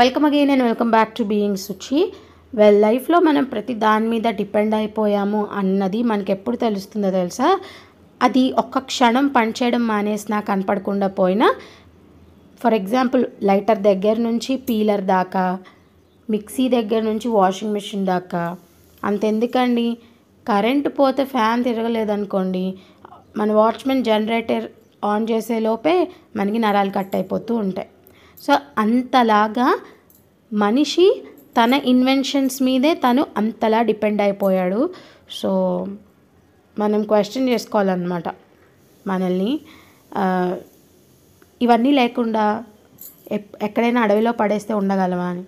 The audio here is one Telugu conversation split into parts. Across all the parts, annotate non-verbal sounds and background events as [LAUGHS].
welcome again and welcome back to being Suchi well లైఫ్లో మనం ప్రతి దాని మీద డిపెండ్ అయిపోయాము అన్నది మనకి ఎప్పుడు తెలుస్తుందో తెలుసా అది ఒక్క క్షణం పనిచేయడం మానేసినా కనపడకుండా పోయినా ఫర్ ఎగ్జాంపుల్ లైటర్ దగ్గర నుంచి పీలర్ దాకా మిక్సీ దగ్గర నుంచి వాషింగ్ మెషిన్ దాకా అంతెందుకండి కరెంటు పోతే ఫ్యాన్ తిరగలేదనుకోండి మన వాచ్మెన్ జనరేటర్ ఆన్ చేసే లోపే మనకి నరాలు కట్ అయిపోతూ ఉంటాయి సో అంతలాగా మనిషి తన ఇన్వెన్షన్స్ మీదే తను అంతలా డిపెండ్ అయిపోయాడు సో మనం క్వశ్చన్ చేసుకోవాలన్నమాట మనల్ని ఇవన్నీ లేకుండా ఎక్కడైనా అడవిలో పడేస్తే ఉండగలవా అని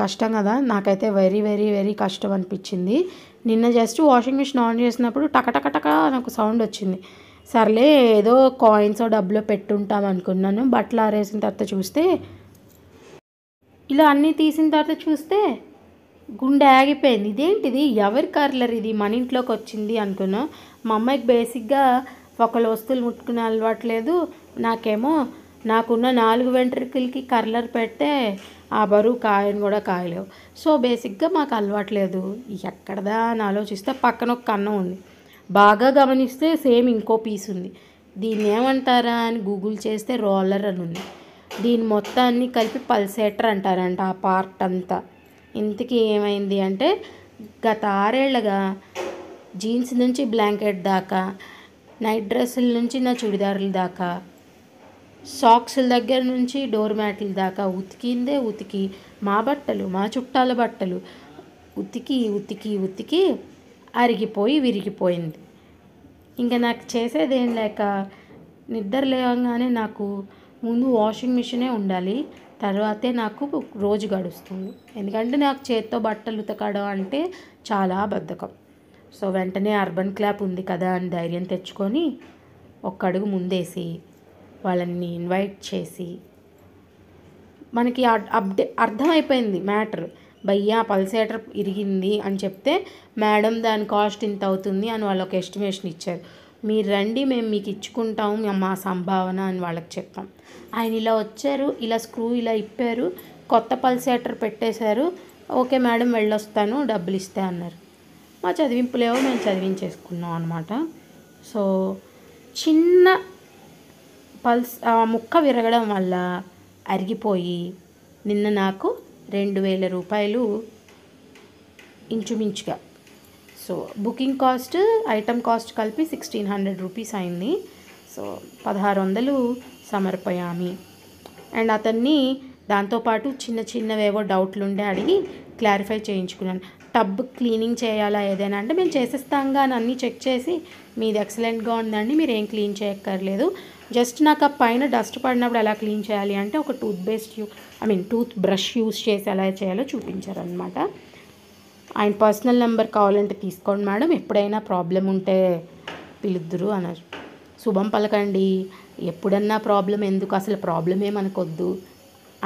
కష్టం కదా నాకైతే వెరీ వెరీ వెరీ కష్టం అనిపించింది నిన్న జస్ట్ వాషింగ్ మిషన్ ఆన్ చేసినప్పుడు టకటకటక నాకు సౌండ్ వచ్చింది సర్లే ఏదో కాయిన్స్ డబ్బులో పెట్టుంటాం అనుకున్నాను బట్టలు ఆరేసిన తర్వాత చూస్తే ఇలా అన్నీ తీసిన తర్వాత చూస్తే గుండె ఆగిపోయింది ఇదేంటిది ఎవరి కర్లర్ ఇది మన ఇంట్లోకి వచ్చింది అనుకున్నా మా అమ్మాయికి బేసిక్గా ఒకళ్ళ వస్తువులు ముట్టుకునే అలవాట్లేదు నాకేమో నాకున్న నాలుగు వెంట్రుకలకి కర్లర్ పెడితే ఆ బరువు కాయను కూడా కాయలేవు సో బేసిక్గా మాకు అలవాట్లేదు ఎక్కడదా అని ఆలోచిస్తే పక్కన ఒక కన్నం ఉంది బాగా గమనిస్తే సేమ్ ఇంకో పీస్ ఉంది దీన్ని ఏమంటారా అని గూగుల్ చేస్తే రోలర్ అని ఉంది దీని మొత్తాన్ని కలిపి పల్సేటర్ అంటారంట ఆ పార్ట్ అంతా ఇంతకీ ఏమైంది అంటే గత ఆరేళ్ళగా జీన్స్ నుంచి బ్లాంకెట్ దాకా నైట్ డ్రెస్సుల నుంచి నా చుడిదారుల దాకా సాక్స్ల దగ్గర నుంచి డోర్ మ్యాట్ల దాకా ఉతికిందే ఉతికి మా బట్టలు మా చుట్టాల బట్టలు ఉతికి ఉతికి ఉతికి అరిగిపోయి విరిగిపోయింది ఇంకా నాకు చేసేది ఏం లేక నిద్ర లేవగానే నాకు ముందు వాషింగ్ మిషనే ఉండాలి తర్వాతే నాకు రోజు గడుస్తుంది ఎందుకంటే నాకు చేత్తో బట్టలు ఉతకడం అంటే చాలా బద్ధకం సో వెంటనే అర్బన్ క్లాప్ ఉంది కదా అని ధైర్యం తెచ్చుకొని ఒక్క అడుగు ముందేసి వాళ్ళని ఇన్వైట్ చేసి మనకి అప్డే అర్థమైపోయింది మ్యాటర్ భయ్యా పల్సేటర్ ఇరిగింది అని చెప్తే మేడం దాని కాస్ట్ ఇంత అవుతుంది అని వాళ్ళకి ఎస్టిమేషన్ ఇచ్చారు మీరు రండి మేము మీకు ఇచ్చుకుంటాం మా సంభావన అని వాళ్ళకి చెప్పాం ఆయన ఇలా వచ్చారు ఇలా స్క్రూ ఇలా ఇప్పారు కొత్త పల్సేటర్ పెట్టేశారు ఓకే మేడం వెళ్ళొస్తాను డబ్బులు ఇస్తే అన్నారు మా చదివింపులేవో మేము చదివించేసుకున్నాం అనమాట సో చిన్న పల్స్ ముక్క విరగడం వల్ల అరిగిపోయి నిన్న నాకు రెండు వేల రూపాయలు ఇంచుమించుగా so booking cost item cost కలిపి సిక్స్టీన్ హండ్రెడ్ రూపీస్ అయింది సో పదహారు వందలు సమర్పయామి అండ్ అతన్ని దాంతోపాటు చిన్న చిన్నవేవో డౌట్లు ఉండే అడిగి క్లారిఫై చేయించుకున్నాను టబ్ క్లీనింగ్ చేయాలా ఏదైనా అంటే మేము చేసేస్తాంగా అన్నీ చెక్ చేసి మీది ఎక్సలెంట్గా ఉందండి మీరు ఏం క్లీన్ చేయక్కర్లేదు జస్ట్ నాకు ఆ పైన డస్ట్ పడినప్పుడు ఎలా క్లీన్ చేయాలి అంటే ఒక toothpaste you I mean toothbrush use చేసి ఎలా చేయాలో చూపించారనమాట ఆయన పర్సనల్ నెంబర్ కావాలంటే తీసుకోండి మేడం ఎప్పుడైనా ప్రాబ్లం ఉంటే పిలుద్దురు అన్నారు శుభం పలకండి ఎప్పుడన్నా ప్రాబ్లం ఎందుకు అసలు ప్రాబ్లమే మనకొద్దు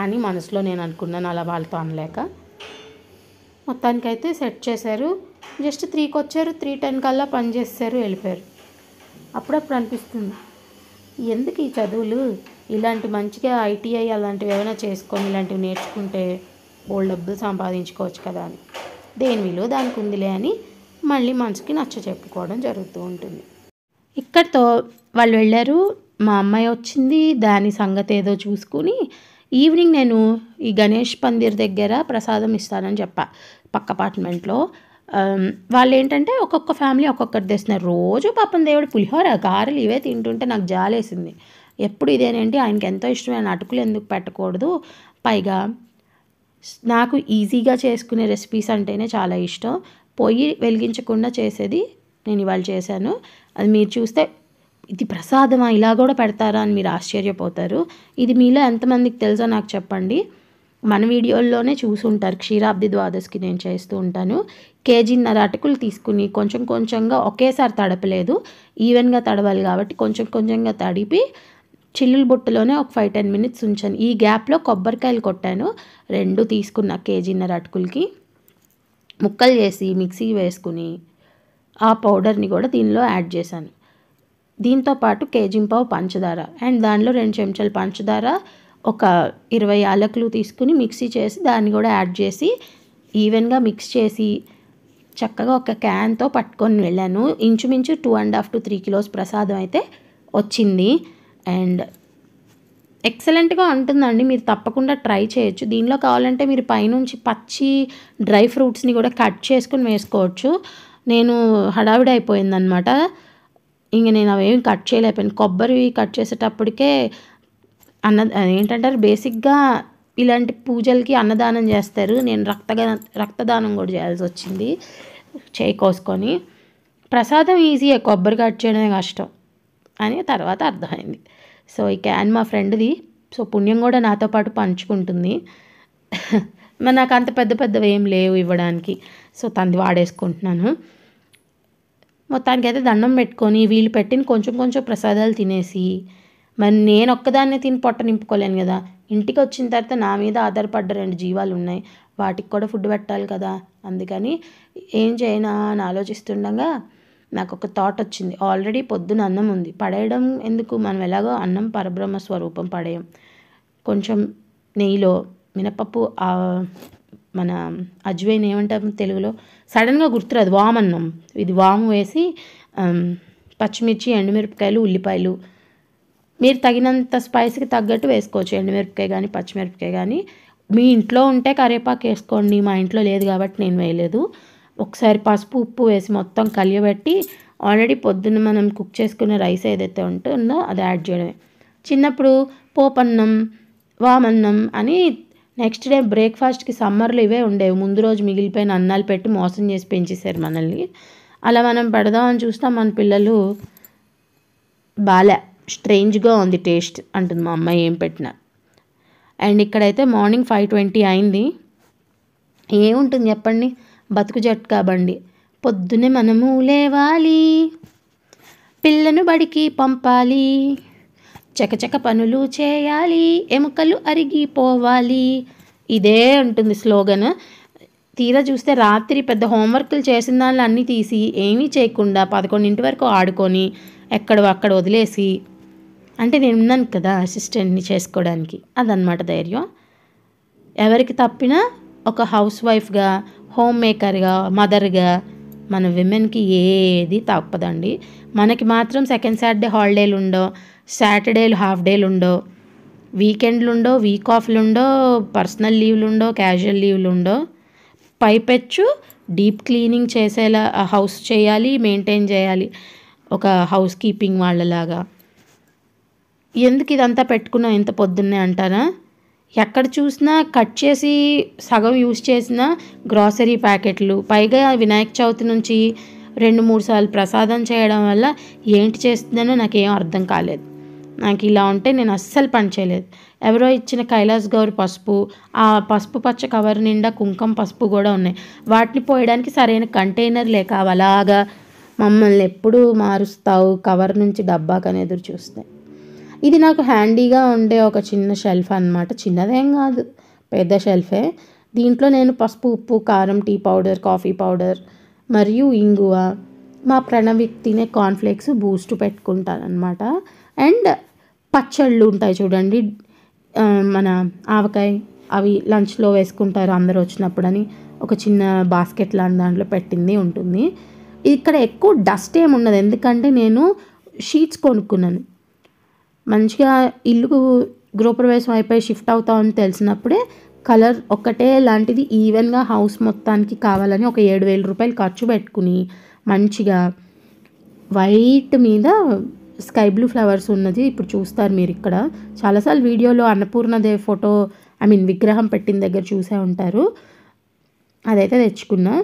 అని మనసులో నేను అనుకున్నాను అలా వాళ్ళతో అనలేక మొత్తానికైతే సెట్ చేశారు జస్ట్ త్రీకి వచ్చారు త్రీ టెన్ కల్లా పని చేస్తారు వెళ్ళిపోయారు అప్పుడప్పుడు అనిపిస్తుంది ఎందుకు ఈ చదువులు ఇలాంటి మంచిగా ఐటీఐ అలాంటివి ఏమైనా చేసుకొని ఇలాంటివి నేర్చుకుంటే ఓల్డ్ డబ్బులు సంపాదించుకోవచ్చు కదా అని దేని విలువ దానికి ఉందిలే అని మళ్ళీ మనసుకి నచ్చ చెప్పుకోవడం జరుగుతూ ఉంటుంది ఇక్కడితో వాళ్ళు వెళ్ళారు మా అమ్మాయి వచ్చింది దాని సంగతి ఏదో చూసుకుని ఈవినింగ్ నేను ఈ గణేష్ పందిర్ దగ్గర ప్రసాదం ఇస్తానని చెప్పా పక్క అపార్ట్మెంట్లో వాళ్ళు ఏంటంటే ఒక్కొక్క ఫ్యామిలీ ఒక్కొక్కటి తెస్తున్నారు రోజు పాపం దేవుడు పులిహోర గారెలు ఇవే తింటుంటే నాకు జాలేసింది ఎప్పుడు ఇదేనేంటి ఆయనకి ఎంతో ఇష్టమైన అటుకులు ఎందుకు పెట్టకూడదు పైగా నాకు ఈజీగా చేసుకునే రెసిపీస్ అంటేనే చాలా ఇష్టం పొయ్యి వెలిగించకుండా చేసేది నేను ఇవాళ చేశాను అది మీరు చూస్తే ఇది ప్రసాదమా ఇలా కూడా పెడతారా అని మీరు ఆశ్చర్యపోతారు ఇది మీలో ఎంతమందికి తెలుసో నాకు చెప్పండి మన వీడియోల్లోనే చూసుంటారు క్షీరాబ్ది ద్వాదశికి నేను చేస్తూ ఉంటాను కేజీన్నర అటుకులు తీసుకుని కొంచెం కొంచెంగా ఒకేసారి తడపలేదు ఈవెన్గా తడవాలి కాబట్టి కొంచెం కొంచెంగా తడిపి చిల్లుల బుట్టలోనే ఒక ఫైవ్ టెన్ మినిట్స్ ఉంచాను ఈ గ్యాప్లో కొబ్బరికాయలు కొట్టాను రెండు తీసుకున్న కేజీన్నర అటుకులకి ముక్కలు చేసి మిక్సీ వేసుకుని ఆ పౌడర్ని కూడా దీనిలో యాడ్ చేశాను దీంతో పాటు కేజింపావు పంచదార అండ్ దానిలో రెండు చెంచాలు పంచదార ఒక ఇరవై యాలకులు తీసుకుని మిక్సీ చేసి దాన్ని కూడా యాడ్ చేసి ఈవెన్గా మిక్స్ చేసి చక్కగా ఒక క్యాన్తో పట్టుకొని వెళ్ళాను ఇంచుమించు two and half to three kilos ప్రసాదం అయితే వచ్చింది అండ్ ఎక్సలెంట్గా ఉంటుందండి మీరు తప్పకుండా ట్రై చేయొచ్చు దీనిలో కావాలంటే మీరు పైనుంచి పచ్చి డ్రై ఫ్రూట్స్ని కూడా కట్ చేసుకుని వేసుకోవచ్చు నేను హడావిడి అయిపోయిందనమాట ఇంక నేను అవేమి కట్ చేయలేకపోయాను కొబ్బరి కట్ చేసేటప్పటికే అన్న ఏంటంటారు బేసిక్గా ఇలాంటి పూజలకి అన్నదానం చేస్తారు నేను రక్తగా రక్తదానం కూడా చేయాల్సి వచ్చింది చేయి కోసుకొని ప్రసాదం ఈజీ కొబ్బరి కట్ చేయడమే కష్టం అని తర్వాత అర్థమైంది సో ఈ క్యాన్ మా ఫ్రెండ్ది సో పుణ్యం కూడా నాతో పాటు పంచుకుంటుంది [LAUGHS] మరి నాకు అంత పెద్ద పెద్దవి ఏం లేవు ఇవ్వడానికి సో తంది వాడేసుకుంటున్నాను మొత్తానికి అయితే దండం పెట్టుకొని వీళ్ళు పెట్టిన కొంచెం కొంచెం ప్రసాదాలు తినేసి మరి నేను ఒక్కదాన్నే తిని పొట్ట నింపుకోలేను కదా ఇంటికి వచ్చిన తర్వాత నా మీద ఆధారపడ్డ రెండు జీవాలు ఉన్నాయి వాటికి కూడా ఫుడ్ పెట్టాలి కదా అందుకని ఏం చేయనా అని ఆలోచిస్తుండగా నాకు ఒక థాట్ వచ్చింది ఆల్రెడీ పొద్దున అన్నం ఉంది పడేయడం ఎందుకు మనం ఎలాగో అన్నం పరబ్రహ్మ స్వరూపం పడేయం కొంచెం నెయ్యిలో మినపప్పు మన అజ్వైన్ ఏమంటాం తెలుగులో సడన్గా గుర్తురాదు వామ్ అన్నాం ఇది వాము వేసి పచ్చిమిర్చి ఎండుమిరపకాయలు ఉల్లిపాయలు మీరు తగినంత స్పైస్కి తగ్గట్టు వేసుకోవచ్చు ఎండుమిరపకాయ కానీ పచ్చిమిరపకాయ కానీ మీ ఇంట్లో ఉంటే కరివేపాకు వేసుకోండి మా ఇంట్లో లేదు కాబట్టి నేను వేయలేదు ఒకసారి పసుపు ఉప్పు వేసి మొత్తం కలియబెట్టి ఆల్రెడీ పొద్దున్న మనం కుక్ చేసుకున్న రైస్ ఏదైతే ఉంటుందో అది యాడ్ చేయడమే చిన్నప్పుడు పోపన్నం వామన్నం అని నెక్స్ట్ డే బ్రేక్ఫాస్ట్కి సమ్మర్లు ఇవే ఉండేవి ముందు రోజు మిగిలిపోయిన అన్నాలు పెట్టి మోసం చేసి పెంచేశారు మనల్ని అలా మనం పెడదామని చూస్తాం మన పిల్లలు బాలే స్ట్రేంజ్గా ఉంది టేస్ట్ అంటుంది మా అమ్మాయి ఏం పెట్టినా అండ్ ఇక్కడైతే మార్నింగ్ ఫైవ్ ట్వంటీ అయింది ఏముంటుంది చెప్పండి బతుకు జట్ కాబండి పొద్దునే మనము లేవాలి పిల్లను బడికి పంపాలి చకచక పనులు చేయాలి ఎముకలు అరిగిపోవాలి ఇదే ఉంటుంది స్లోగన్ తీరా చూస్తే రాత్రి పెద్ద హోంవర్క్లు చేసిన దానిలో అన్నీ తీసి ఏమీ చేయకుండా పదకొండింటి వరకు ఆడుకొని ఎక్కడో అక్కడ వదిలేసి అంటే నేను ఉన్నాను కదా అసిస్టెంట్ని చేసుకోవడానికి అదనమాట ధైర్యం ఎవరికి తప్పినా ఒక హౌస్ వైఫ్గా హోమ్ మేకర్గా మదర్గా మన విమెన్కి ఏది తప్పదండి మనకి మాత్రం సెకండ్ సాటర్డే హాలిడేలు ఉండో సాటర్డేలు హాఫ్ డేలు ఉండో వీకెండ్లు ఉండో వీక్ ఆఫ్లు ఉండో పర్సనల్ లీవ్లు ఉండో క్యాజువల్ లీవ్లు ఉండో పైపెచ్చు డీప్ క్లీనింగ్ చేసేలా హౌస్ చేయాలి మెయింటైన్ చేయాలి ఒక హౌస్ కీపింగ్ వాళ్ళలాగా ఎందుకు ఇదంతా పెట్టుకున్నా ఇంత పొద్దున్నే అంటారా ఎక్కడ చూసినా కట్ చేసి సగం యూస్ చేసిన గ్రాసరీ ప్యాకెట్లు పైగా వినాయక చవితి నుంచి రెండు మూడు సార్లు ప్రసాదం చేయడం వల్ల ఏంటి చేస్తుందనో నాకేం అర్థం కాలేదు నాకు ఇలా ఉంటే నేను అస్సలు పని చేయలేదు ఎవరో ఇచ్చిన కైలాస్ గౌర్ పసుపు ఆ పసుపు పచ్చ కవర్ నిండా కుంకం పసుపు కూడా ఉన్నాయి వాటిని పోయడానికి సరైన కంటైనర్ లేక అలాగా మమ్మల్ని ఎప్పుడు మారుస్తావు కవర్ నుంచి డబ్బాకని ఎదురు చూస్తే ఇది నాకు హ్యాండీగా ఉండే ఒక చిన్న షెల్ఫ్ అనమాట చిన్నదేం కాదు పెద్ద షెల్ఫే దీంట్లో నేను పసుపు ఉప్పు కారం టీ పౌడర్ కాఫీ పౌడర్ మరియు ఇంగువ మా ప్రణవిక్ తినే కాన్ఫ్లేక్స్ బూస్ట్ అనమాట అండ్ పచ్చళ్ళు ఉంటాయి చూడండి మన ఆవకాయ అవి లంచ్లో వేసుకుంటారు అందరు వచ్చినప్పుడని ఒక చిన్న బాస్కెట్ లాంటి దాంట్లో పెట్టింది ఉంటుంది ఇక్కడ ఎక్కువ డస్ట్ ఏమి ఉండదు ఎందుకంటే నేను షీట్స్ కొనుక్కున్నాను మంచిగా ఇల్లు గృహప్రవేశం అయిపోయి షిఫ్ట్ అవుతామని తెలిసినప్పుడే కలర్ ఒక్కటే లాంటిది ఈవెన్గా హౌస్ మొత్తానికి కావాలని ఒక ఏడు వేల రూపాయలు ఖర్చు పెట్టుకుని మంచిగా వైట్ మీద స్కై బ్లూ ఫ్లవర్స్ ఉన్నది ఇప్పుడు చూస్తారు మీరు ఇక్కడ చాలాసార్లు వీడియోలో అన్నపూర్ణదేవి ఫోటో ఐ మీన్ విగ్రహం పెట్టిన దగ్గర చూసే ఉంటారు అదైతే తెచ్చుకున్నా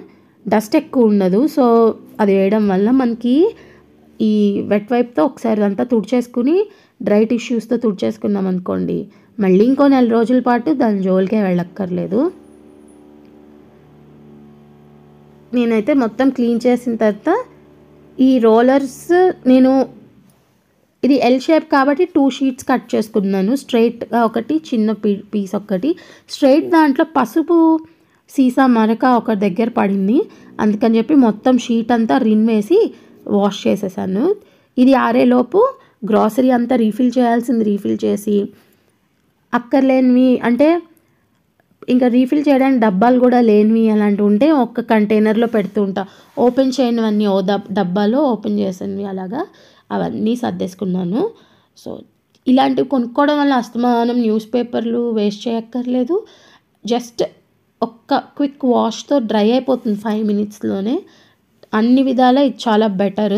డస్ట్ ఎక్కువ ఉండదు సో అది వేయడం వల్ల మనకి ఈ వెట్ వైప్తో ఒకసారి అంతా తుడిచేసుకుని డ్రై టిష్యూస్తో తుడిచేసుకున్నాం అనుకోండి మళ్ళీ ఇంకో నెల రోజుల పాటు దాని జోలికే వెళ్ళక్కర్లేదు నేనైతే మొత్తం క్లీన్ చేసిన తర్వాత ఈ రోలర్స్ నేను ఇది ఎల్ షేప్ కాబట్టి టూ షీట్స్ కట్ చేసుకున్నాను స్ట్రైట్గా ఒకటి చిన్న పీ పీస్ ఒకటి స్ట్రైట్ దాంట్లో పసుపు సీసా మరక ఒక దగ్గర పడింది అందుకని చెప్పి మొత్తం షీట్ అంతా రిన్ వేసి వాష్ చేసేసాను ఇది ఆరేలోపు గ్రాసరీ అంతా రీఫిల్ చేయాల్సింది రీఫిల్ చేసి అక్కర్లేనివి అంటే ఇంకా రీఫిల్ చేయడానికి డబ్బాలు కూడా లేనివి అలాంటివి ఉంటే ఒక్క కంటైనర్లో పెడుతూ ఉంటా ఓపెన్ చేయనివన్నీ ఓ డబ్ డబ్బాలో ఓపెన్ చేసినవి అలాగా అవన్నీ సర్దేసుకున్నాను సో ఇలాంటివి కొనుక్కోవడం వల్ల అస్తమానం న్యూస్ పేపర్లు వేస్ట్ చేయక్కర్లేదు జస్ట్ ఒక్క క్విక్ వాష్తో డ్రై అయిపోతుంది ఫైవ్ మినిట్స్లోనే అన్ని విధాలా ఇది చాలా బెటర్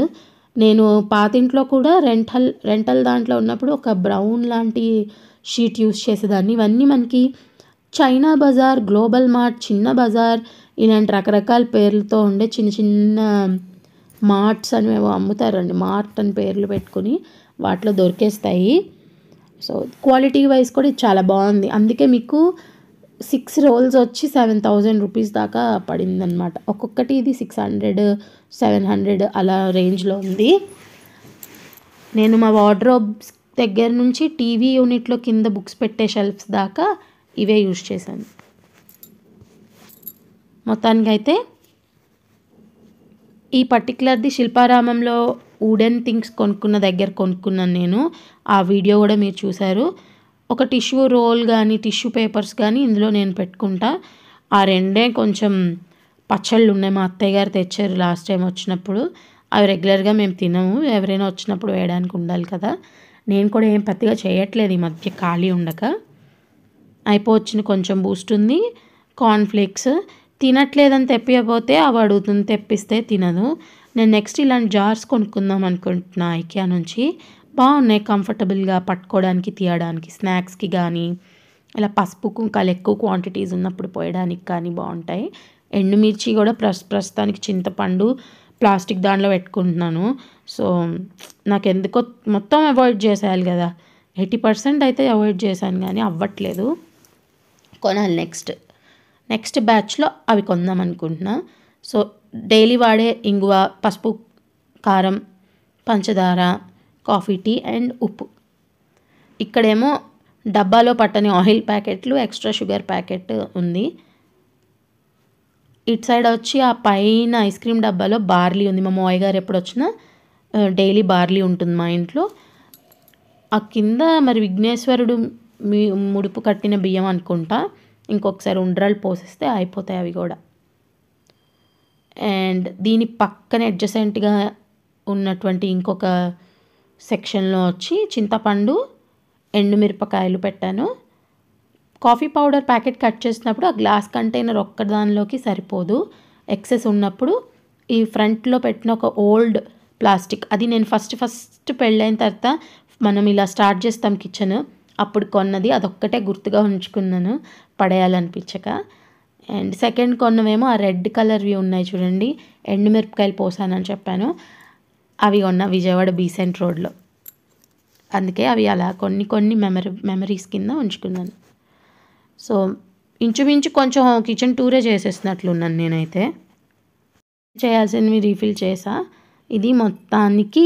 నేను పాతింట్లో కూడా రెంటల్ రెంటల్ దాంట్లో ఉన్నప్పుడు ఒక బ్రౌన్ లాంటి షీట్ యూస్ చేసేదాన్ని ఇవన్నీ మనకి చైనా బజార్ గ్లోబల్ మార్ట్ చిన్న బజార్ ఇలాంటి రకరకాల పేర్లతో ఉండే చిన్న చిన్న మార్ట్స్ అని మేము అమ్ముతారండి మార్ట్ అని పేర్లు పెట్టుకుని వాటిలో దొరికేస్తాయి సో క్వాలిటీ వైజ్ కూడా చాలా బాగుంది అందుకే మీకు సిక్స్ రోల్స్ వచ్చి సెవెన్ థౌజండ్ రూపీస్ దాకా పడిందనమాట ఒక్కొక్కటి ఇది సిక్స్ హండ్రెడ్ సెవెన్ హండ్రెడ్ అలా రేంజ్లో ఉంది నేను మా వార్డ్రోబ్స్ దగ్గర నుంచి టీవీ యూనిట్లో కింద బుక్స్ పెట్టే షెల్ఫ్స్ దాకా ఇవే యూజ్ చేశాను మొత్తానికైతే ఈ పర్టికులర్ది శిల్పారామంలో వుడెన్ థింగ్స్ కొనుక్కున్న దగ్గర కొనుక్కున్నాను నేను ఆ వీడియో కూడా మీరు చూశారు ఒక టిష్యూ రోల్ కానీ టిష్యూ పేపర్స్ కానీ ఇందులో నేను పెట్టుకుంటా ఆ రెండే కొంచెం పచ్చళ్ళు ఉన్నాయి మా అత్తయ్య గారు తెచ్చారు లాస్ట్ టైం వచ్చినప్పుడు అవి రెగ్యులర్గా మేము తినము ఎవరైనా వచ్చినప్పుడు వేయడానికి ఉండాలి కదా నేను కూడా ఏం పెద్దగా చేయట్లేదు ఈ మధ్య ఖాళీ ఉండక అయిపోవచ్చిన కొంచెం బూస్ట్ ఉంది కార్న్ఫ్లేక్స్ తినట్లేదని తెప్పియబోతే అవి అడుగుతుంది తెప్పిస్తే తినదు నేను నెక్స్ట్ ఇలాంటి జార్స్ కొనుక్కుందాం అనుకుంటున్నా ఐక్యా నుంచి బాగున్నాయి కంఫర్టబుల్గా పట్టుకోవడానికి తీయడానికి స్నాక్స్కి కానీ ఇలా పసుపు కుంకాలు ఎక్కువ క్వాంటిటీస్ ఉన్నప్పుడు పోయడానికి కానీ బాగుంటాయి ఎండుమిర్చి కూడా ప్రస్ ప్రస్తుతానికి చింతపండు ప్లాస్టిక్ దాంట్లో పెట్టుకుంటున్నాను సో నాకు ఎందుకో మొత్తం అవాయిడ్ చేసేయాలి కదా ఎయిటీ పర్సెంట్ అయితే అవాయిడ్ చేశాను కానీ అవ్వట్లేదు కొనాలి నెక్స్ట్ నెక్స్ట్ బ్యాచ్లో అవి కొందాం అనుకుంటున్నా సో డైలీ వాడే ఇంగువ పసుపు కారం పంచదార కాఫీ టీ అండ్ ఉప్పు ఇక్కడేమో డబ్బాలో పట్టని ఆయిల్ ప్యాకెట్లు ఎక్స్ట్రా షుగర్ ప్యాకెట్ ఉంది ఇటు సైడ్ వచ్చి ఆ పైన ఐస్ క్రీమ్ డబ్బాలో బార్లీ ఉంది మా మోయ్ గారు ఎప్పుడు వచ్చినా డైలీ బార్లీ ఉంటుంది మా ఇంట్లో ఆ కింద మరి విఘ్నేశ్వరుడు మీ ముడుపు కట్టిన బియ్యం అనుకుంటా ఇంకొకసారి ఉండ్రాలు పోసేస్తే అయిపోతాయి అవి కూడా అండ్ దీని పక్కన అడ్జసెంట్గా ఉన్నటువంటి ఇంకొక సెక్షన్లో వచ్చి చింతపండు ఎండుమిరపకాయలు పెట్టాను కాఫీ పౌడర్ ప్యాకెట్ కట్ చేసినప్పుడు ఆ గ్లాస్ కంటైనర్ ఒక్క దానిలోకి సరిపోదు ఎక్సెస్ ఉన్నప్పుడు ఈ ఫ్రంట్లో పెట్టిన ఒక ఓల్డ్ ప్లాస్టిక్ అది నేను ఫస్ట్ ఫస్ట్ పెళ్ళైన తర్వాత మనం ఇలా స్టార్ట్ చేస్తాం కిచెన్ అప్పుడు కొన్నది అదొక్కటే గుర్తుగా ఉంచుకున్నాను పడేయాలనిపించక అండ్ సెకండ్ కొన్నవేమో ఆ రెడ్ కలర్వి ఉన్నాయి చూడండి ఎండుమిరపకాయలు పోసానని చెప్పాను అవి కొన్న విజయవాడ బీసెంట్ రోడ్లో అందుకే అవి అలా కొన్ని కొన్ని మెమరీ మెమరీస్ కింద ఉంచుకున్నాను సో ఇంచుమించు కొంచెం కిచెన్ టూరే చేసేసినట్లున్నాను నేనైతే చేయాల్సినవి రీఫిల్ చేసా ఇది మొత్తానికి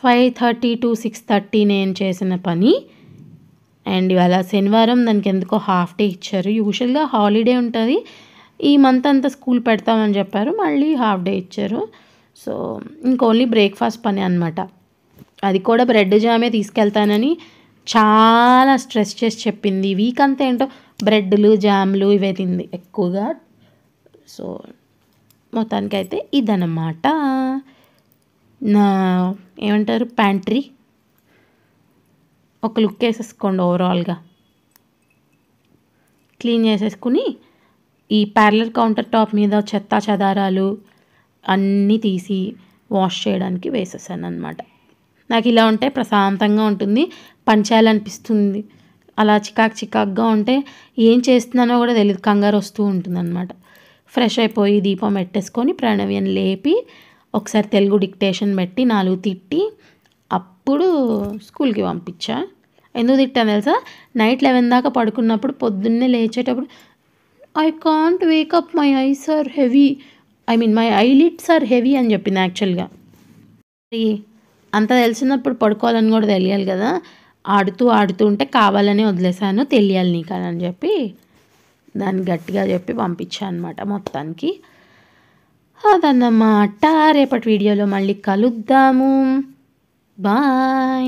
five thirty to six thirty నేను చేసిన పని అండ్ ఇవాళ శనివారం దానికి ఎందుకో హాఫ్ డే ఇచ్చారు యూజువల్గా హాలిడే ఉంటుంది ఈ మంత్ అంతా స్కూల్ పెడతామని చెప్పారు మళ్ళీ హాఫ్ డే ఇచ్చారు సో ఇంక ఓన్లీ బ్రేక్ఫాస్ట్ పని అనమాట అది కూడా బ్రెడ్ జామే తీసుకెళ్తానని చాలా స్ట్రెస్ చేసి చెప్పింది వీక్ అంతా ఏంటో బ్రెడ్లు జామ్లు ఇవే తింది ఎక్కువగా సో మొత్తానికైతే ఇదన్నమాట నా ఏమంటారు ప్యాంట్రీ ఒక లుక్ వేసేసుకోండి ఓవరాల్గా క్లీన్ చేసేసుకుని ఈ ప్యార్లర్ కౌంటర్ టాప్ మీద చెత్త చెదారాలు అన్నీ తీసి వాష్ చేయడానికి వేసేసాను అనమాట నాకు ఇలా ఉంటే ప్రశాంతంగా ఉంటుంది పంచాలనిపిస్తుంది అలా చికాకు చికాక్గా ఉంటే ఏం చేస్తున్నానో కూడా తెలియదు కంగారు వస్తూ ఉంటుంది అనమాట ఫ్రెష్ అయిపోయి దీపం పెట్టేసుకొని ప్రణవ్యం లేపి ఒకసారి తెలుగు డిక్టేషన్ పెట్టి నాలుగు తిట్టి అప్పుడు స్కూల్కి పంపించా ఎందుకు తిట్టాను తెలుసా నైట్ లెవెన్ దాకా పడుకున్నప్పుడు పొద్దున్నే లేచేటప్పుడు I can't wake up my eyes are heavy I mean my eyelids are heavy అని చెప్పింది యాక్చువల్గా అంత తెలిసినప్పుడు పడుకోవాలని కూడా తెలియాలి కదా ఆడుతూ ఆడుతూ ఉంటే కావాలనే వదిలేశాను తెలియాలి నీకు అని చెప్పి దాన్ని గట్టిగా చెప్పి పంపించాను అనమాట మొత్తానికి అదన్నమాట రేపటి వీడియోలో మళ్ళీ కలుద్దాము బాయ్